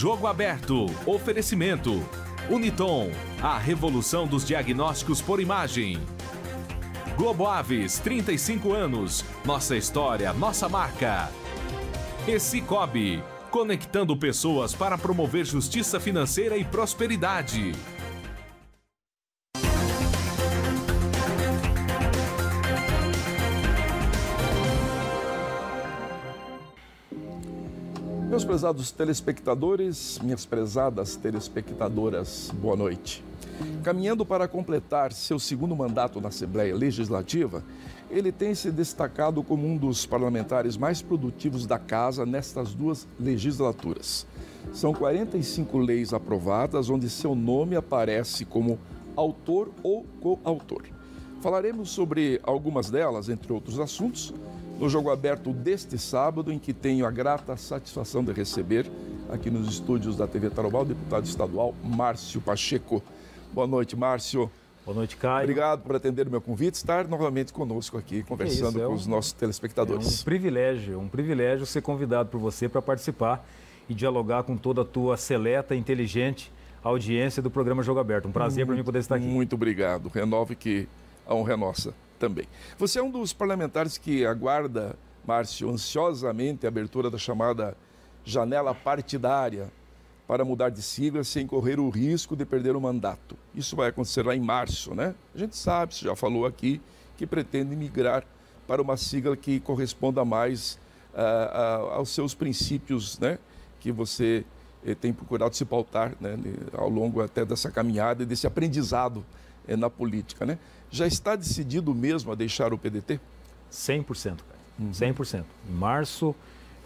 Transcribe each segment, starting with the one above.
Jogo aberto. Oferecimento. Unitom, a revolução dos diagnósticos por imagem. Globo Aves, 35 anos. Nossa história, nossa marca. E conectando pessoas para promover justiça financeira e prosperidade. Meus prezados telespectadores, minhas prezadas telespectadoras, boa noite. Caminhando para completar seu segundo mandato na Assembleia Legislativa, ele tem se destacado como um dos parlamentares mais produtivos da Casa nestas duas legislaturas. São 45 leis aprovadas, onde seu nome aparece como autor ou coautor. Falaremos sobre algumas delas, entre outros assuntos, no jogo aberto deste sábado, em que tenho a grata satisfação de receber aqui nos estúdios da TV Tarobal, o deputado estadual Márcio Pacheco. Boa noite, Márcio. Boa noite, Caio. Obrigado por atender o meu convite, estar novamente conosco aqui, conversando é é um, com os nossos telespectadores. É um privilégio, um privilégio ser convidado por você para participar e dialogar com toda a tua seleta, inteligente audiência do programa Jogo Aberto. Um prazer hum, para mim poder estar aqui. Muito obrigado. Renove que a honra é nossa também. Você é um dos parlamentares que aguarda, Márcio, ansiosamente a abertura da chamada janela partidária para mudar de sigla sem correr o risco de perder o mandato. Isso vai acontecer lá em março, né? A gente sabe, você já falou aqui, que pretende migrar para uma sigla que corresponda mais uh, uh, aos seus princípios, né? Que você uh, tem procurado se pautar né? ao longo até dessa caminhada e desse aprendizado eh, na política, né? já está decidido mesmo a deixar o PDT? 100%, cara. 100%. Uhum. Em março,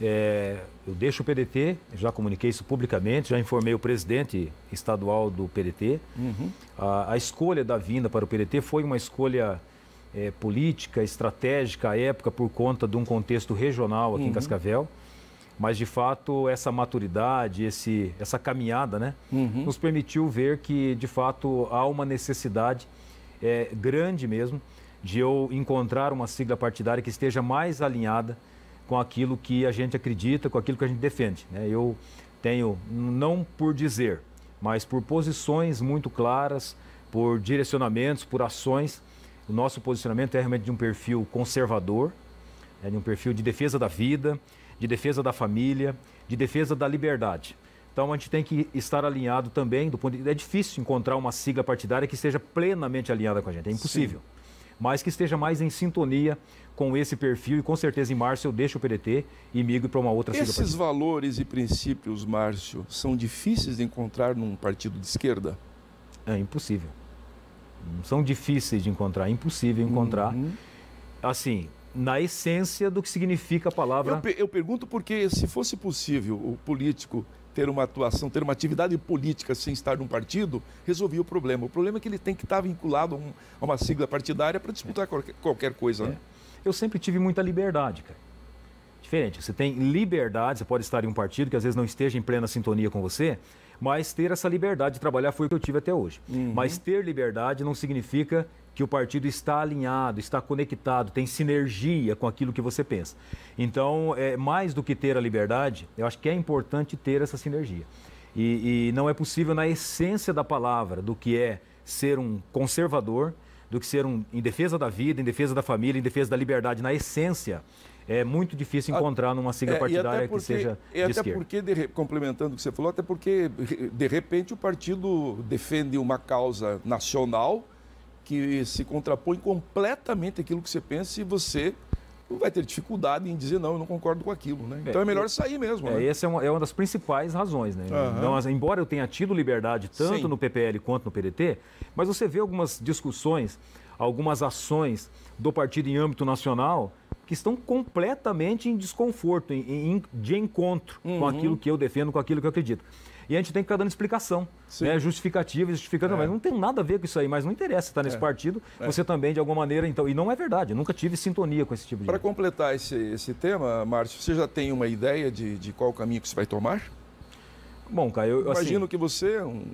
é, eu deixo o PDT, já comuniquei isso publicamente, já informei o presidente estadual do PDT. Uhum. A, a, escolha da vinda para o PDT foi uma escolha é, política, estratégica à época, por conta de um contexto regional aqui uhum. em Cascavel. Mas, de fato, essa maturidade, esse, essa caminhada, né, uhum. nos permitiu ver que, de fato, há uma necessidade é, grande mesmo de eu encontrar uma sigla partidária que esteja mais alinhada com aquilo que a gente acredita, com aquilo que a gente defende. Né? Eu tenho, não por dizer, mas por posições muito claras, por direcionamentos, por ações. O nosso posicionamento é realmente de um perfil conservador, é de um perfil de defesa da vida, de defesa da família, de defesa da liberdade. Então a gente tem que estar alinhado também do ponto de... é difícil encontrar uma sigla partidária que esteja plenamente alinhada com a gente, é impossível. Sim. Mas que esteja mais em sintonia com esse perfil e com certeza em março eu deixo o PDT e migro para uma outra Esses sigla. Esses valores e princípios, Márcio, são difíceis de encontrar num partido de esquerda? É impossível. São difíceis de encontrar, é impossível encontrar. Uhum. Assim, na essência do que significa a palavra. Eu, eu pergunto porque, se fosse possível, o político ter uma atuação, ter uma atividade política sem estar num partido, resolvia o problema. O problema é que ele tem que estar vinculado a, um, a uma sigla partidária para disputar é. qualquer, qualquer, coisa. É. Né? Eu sempre tive muita liberdade, cara. Diferente. Você tem liberdade, você pode estar em um partido que às vezes não esteja em plena sintonia com você, mas ter essa liberdade de trabalhar foi o que eu tive até hoje. Uhum. Mas ter liberdade não significa que o partido está alinhado, está conectado, tem sinergia com aquilo que você pensa. Então, é, mais do que ter a liberdade, eu acho que é importante ter essa sinergia. E, e não é possível, na essência da palavra, do que é ser um conservador, do que ser um em defesa da vida, em defesa da família, em defesa da liberdade, na essência, é muito difícil encontrar numa sigla é, partidária porque, que seja de até esquerda. porque de, complementando o que você falou, até porque de repente o partido defende uma causa nacional que se contrapõe completamente aquilo que você pensa e você vai ter dificuldade em dizer não, eu não concordo com aquilo, né? Então é, é melhor sair mesmo. É, né? Essa é uma, é uma das principais razões, né? Uhum. Então, assim, embora eu tenha tido liberdade tanto Sim. no PPL quanto no PDT, mas você vê algumas discussões, algumas ações do partido em âmbito nacional que estão completamente em desconforto, em, em de encontro uhum. com aquilo que eu defendo, com aquilo que eu acredito e a gente tem que ficar dando explicação, né? justificativa, justificando, é. mas não tem nada a ver com isso aí, mas não interessa estar nesse é. partido, é. você também de alguma maneira, então, e não é verdade, nunca tive sintonia com esse tipo de... Para completar esse, esse tema, Márcio, você já tem uma ideia de, de qual caminho que você vai tomar? Bom, cara, eu... Assim Imagino assim... que você, é um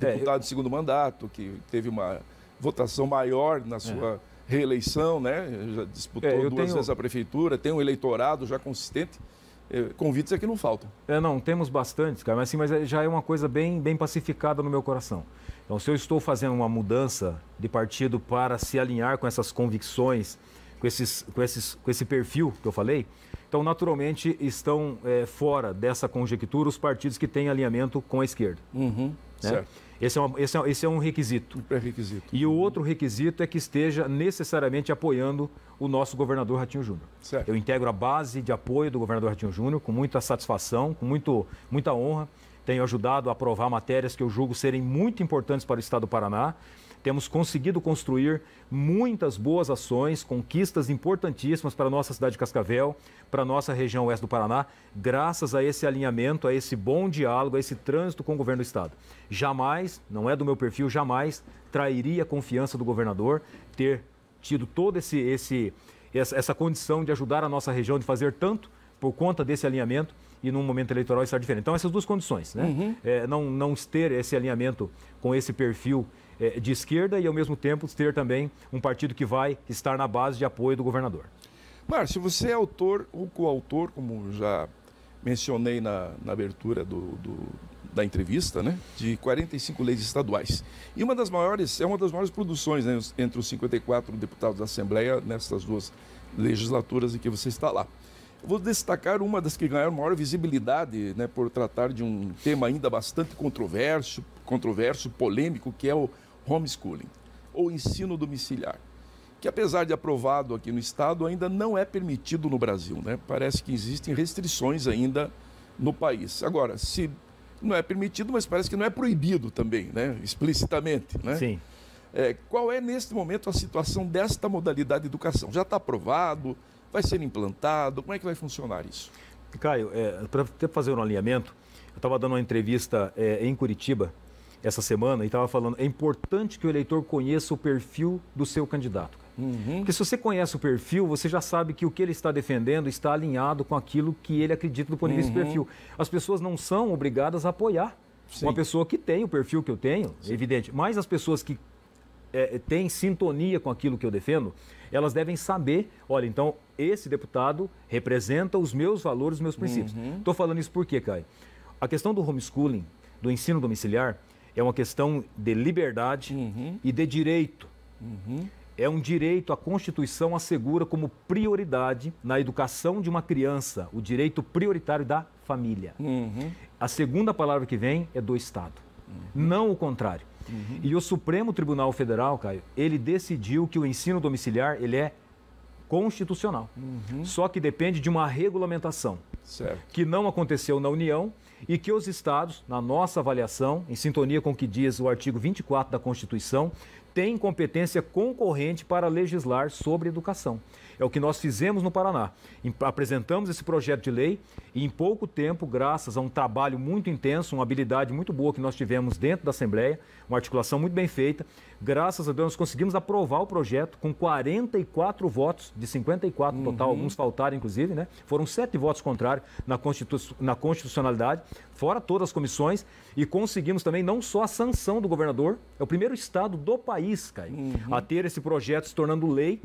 é, deputado eu... de segundo mandato, que teve uma votação maior na é. sua reeleição, né? Já disputou é, duas tenho... vezes a prefeitura, tem um eleitorado já consistente. É, convites aqui é não faltam. É, não, temos bastante, cara, mas, assim, mas é, já é uma coisa bem, bem pacificada no meu coração. Então, se eu estou fazendo uma mudança de partido para se alinhar com essas convicções, com, esses, com, esses, com esse perfil que eu falei, então, naturalmente, estão é, fora dessa conjectura os partidos que têm alinhamento com a esquerda. Uhum. Né? Certo. Esse é, uma, esse, é, esse é, um requisito. Um pré-requisito. E o outro requisito é que esteja necessariamente apoiando o nosso governador Ratinho Júnior. Eu integro a base de apoio do governador Ratinho Júnior com muita satisfação, com muito, muita honra. Tenho ajudado a aprovar matérias que eu julgo serem muito importantes para o Estado do Paraná. Temos conseguido construir muitas boas ações, conquistas importantíssimas para a nossa cidade de Cascavel, para a nossa região oeste do Paraná, graças a esse alinhamento, a esse bom diálogo, a esse trânsito com o governo do Estado. Jamais, não é do meu perfil, jamais trairia a confiança do governador ter tido toda esse, esse, essa, condição de ajudar a nossa região, de fazer tanto por conta desse alinhamento e num momento eleitoral estar diferente. Então, essas duas condições, né? Uhum. É, não, não ter esse alinhamento com esse perfil é, de esquerda e, ao mesmo tempo, ter também um partido que vai estar na base de apoio do governador. Márcio, você é autor ou coautor, como já mencionei na, na abertura do, do, da entrevista, né, de 45 leis estaduais. E uma das maiores, é uma das maiores produções né, entre os 54 deputados da Assembleia nessas duas legislaturas em que você está lá. vou destacar uma das que ganharam maior visibilidade, né, por tratar de um tema ainda bastante controverso, controverso, polêmico, que é o, homeschooling, ou ensino domiciliar, que apesar de aprovado aqui no Estado, ainda não é permitido no Brasil. Né? Parece que existem restrições ainda no país. Agora, se não é permitido, mas parece que não é proibido também, né? explicitamente. Né? Sim. É, qual é, neste momento, a situação desta modalidade de educação? Já está aprovado? Vai ser implantado? Como é que vai funcionar isso? Caio, é, para fazer um alinhamento, eu estava dando uma entrevista é, em Curitiba essa semana e estava falando, é importante que o eleitor conheça o perfil do seu candidato. Uhum. Porque se você conhece o perfil, você já sabe que o que ele está defendendo está alinhado com aquilo que ele acredita do ponto de vista uhum. do perfil. As pessoas não são obrigadas a apoiar Sim. uma pessoa que tem o perfil que eu tenho, Sim. evidente. Mas as pessoas que é, é têm sintonia com aquilo que eu defendo, elas devem saber, olha, então esse deputado representa os meus valores, os meus princípios. Estou uhum. falando isso por quê, Caio? A questão do homeschooling, do ensino domiciliar, é uma questão de liberdade uhum. e de direito. Uhum. É um direito, a Constituição assegura como prioridade na educação de uma criança, o direito prioritário da família. Uhum. A segunda palavra que vem é do Estado, uhum. não o contrário. Uhum. E o Supremo Tribunal Federal, Caio, ele decidiu que o ensino domiciliar ele é constitucional. Uhum. Só que depende de uma regulamentação certo. que não aconteceu na União e que os estados, na nossa avaliação, em sintonia com o que diz o artigo 24 da Constituição, têm competência concorrente para legislar sobre educação. É o que nós fizemos no Paraná. Apresentamos esse projeto de lei e, em pouco tempo, graças a um trabalho muito intenso, uma habilidade muito boa que nós tivemos dentro da Assembleia, uma articulação muito bem feita, graças a Deus nós conseguimos aprovar o projeto com 44 votos, de 54 uhum. total, uhum. alguns faltaram inclusive, né? Foram sete votos contrários na, Constitu na constitucionalidade, fora todas as comissões, e conseguimos também não só a sanção do governador, é o primeiro estado do país, Caio, uhum. a ter esse projeto se tornando lei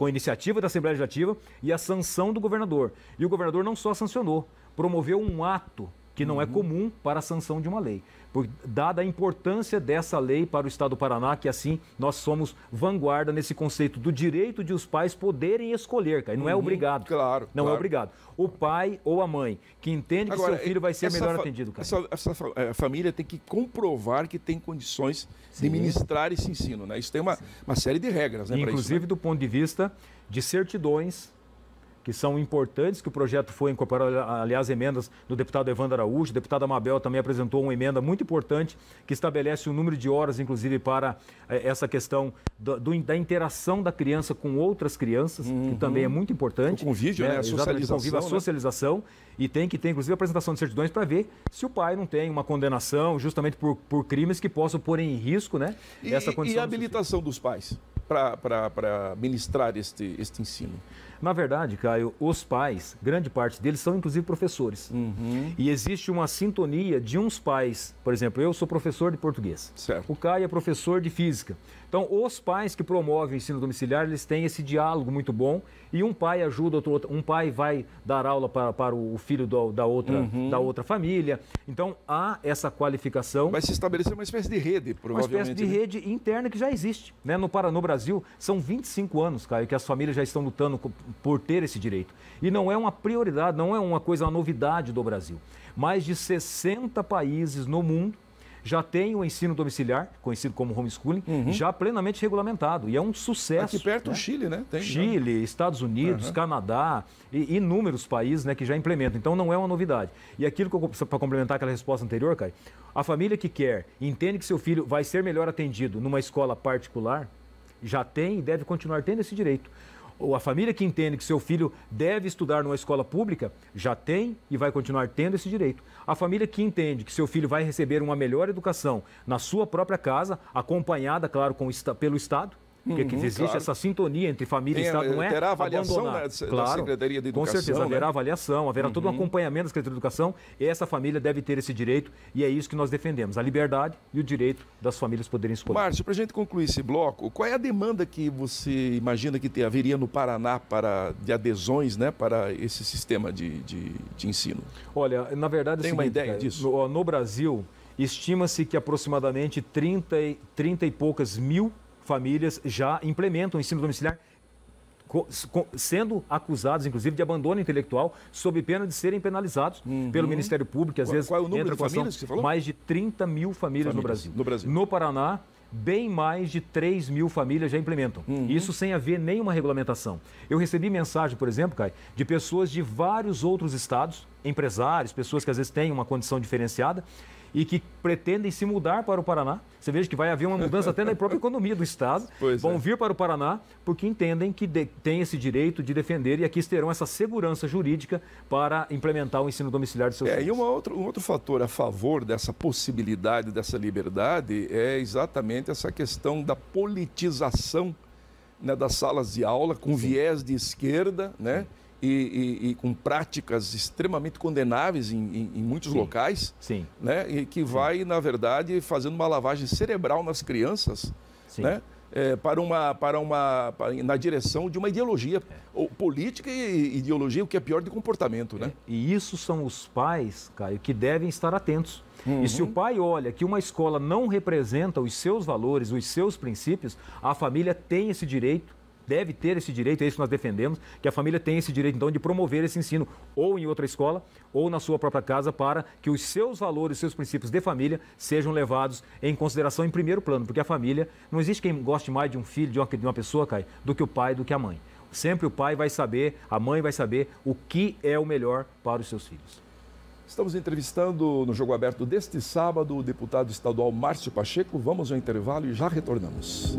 com a iniciativa da Assembleia Legislativa e a sanção do governador. E o governador não só sancionou, promoveu um ato que não é uhum. é comum para a sanção de uma lei. Por, dada a importância dessa lei para o Estado do Paraná, que assim nós somos vanguarda nesse conceito do direito de os pais poderem escolher, cara. E não é uhum. é obrigado. Claro. Não é claro. é obrigado. O pai ou a mãe que entende Agora, que seu filho vai ser melhor atendido, cara. Essa, essa eh, família tem que comprovar que tem condições Sim. de ministrar esse ensino, né? Isso tem uma, uma série de regras, né? Inclusive isso, né? do ponto de vista de certidões que são importantes, que o projeto foi incorporado, aliás, emendas do deputado Evandro Araújo, o deputado Amabel também apresentou uma emenda muito importante que estabelece o um número de horas, inclusive, para eh, essa questão do, do, da interação da criança com outras crianças, uhum. que também é muito importante. O convívio, né? né? A socialização. Convívio, a socialização né? E tem que ter, inclusive, a apresentação de certidões para ver se o pai não tem uma condenação justamente por, por crimes que possam pôr em risco né, e, essa condição. E a do habilitação dos pais para ministrar este, este ensino? Na verdade, Caio, os pais, grande parte deles são inclusive professores. Uhum. E existe uma sintonia de uns pais. Por exemplo, eu sou professor de português. Certo. O Caio é professor de física. Então, os pais que promovem o ensino domiciliar, eles têm esse diálogo muito bom e um pai ajuda outro, um pai vai dar aula para, para o filho do, da, outra, uhum. da outra família. Então, há essa qualificação. Vai se estabelecer uma espécie de rede, provavelmente. Uma espécie de né? rede interna que já existe. Né? No, para, no Brasil, são 25 anos, Caio, que as famílias já estão lutando por ter esse direito. E não é uma prioridade, não é uma coisa, uma novidade do Brasil. Mais de 60 países no mundo já tem o ensino domiciliar, conhecido como homeschooling, uhum. já plenamente regulamentado. E é um sucesso. Aqui perto né? o Chile, né? Tem, né? Chile, né? Estados Unidos, uhum. Canadá, e inúmeros países né, que já implementam. Então não é uma novidade. E aquilo que eu, para complementar aquela resposta anterior, Caio, a família que quer, entende que seu filho vai ser melhor atendido numa escola particular, já tem e deve continuar tendo esse direito ou a família que entende que seu filho deve estudar numa escola pública já tem e vai continuar tendo esse direito. A família que entende que seu filho vai receber uma melhor educação na sua própria casa, acompanhada, claro, com, pelo Estado, porque é uhum, existe claro. essa sintonia entre família e Estado, não é? Terá avaliação da, claro, da Secretaria de Educação. Com certeza, né? haverá avaliação, haverá uhum. todo um uhum. acompanhamento da Secretaria de Educação. E essa família deve ter esse direito e é isso que nós defendemos: a liberdade e o direito das famílias poderem escolher. Márcio, para a gente concluir esse bloco, qual é a demanda que você imagina que te, haveria no Paraná para, de adesões né, para esse sistema de, de, de ensino? Olha, na verdade. É Tem seguinte, uma ideia cara, disso? No, no Brasil, estima-se que aproximadamente 30, 30 e poucas mil famílias já implementam o ensino domiciliar sendo acusados, inclusive, de abandono intelectual, sob pena de serem penalizados uhum. pelo Ministério Público, que às qual, vezes qual é o número entra de famílias que você falou? mais de 30 mil famílias, famílias no, Brasil. no, Brasil. no Paraná, bem mais de 3 mil famílias já implementam. Uhum. Isso sem haver nenhuma regulamentação. Eu recebi mensagem, por exemplo, de pessoas de vários outros estados, empresários, pessoas que às vezes têm uma condição diferenciada, e que pretendem se mudar para o Paraná. Você veja que vai haver uma mudança até na própria economia do Estado. Pois Vão é. vir para o Paraná porque entendem que têm esse direito de defender e aqui terão essa segurança jurídica para implementar o ensino domiciliar de seus é, filhos. E outra, um outro fator a favor dessa possibilidade, dessa liberdade, é exatamente essa questão da politização né, das salas de aula com Sim. viés de esquerda, né? Sim e, e, e com práticas extremamente condenáveis em, em, em muitos Sim. locais, Sim. Né? e que vai, na verdade, fazendo uma lavagem cerebral nas crianças, Sim. né? É, para uma, para uma para, na direção de uma ideologia é. política e ideologia, o que é pior de comportamento, né? É. E isso são os pais, Caio, que devem estar atentos. Uhum. E se o uhum. pai olha que uma escola não representa os seus valores, os seus princípios, a família tem esse direito deve ter esse direito, é isso que nós defendemos, que a família tem esse direito, então, de promover esse ensino ou em outra escola ou na sua própria casa para que os seus valores, seus princípios de família sejam levados em consideração em primeiro plano, porque a família, não existe quem goste mais de um filho, de uma, de uma pessoa, cai do que o pai, do que a mãe. Sempre o pai vai saber, a mãe vai saber o que é o melhor para os seus filhos. Estamos entrevistando no Jogo Aberto deste sábado o deputado estadual Márcio Pacheco. Vamos ao intervalo e já retornamos.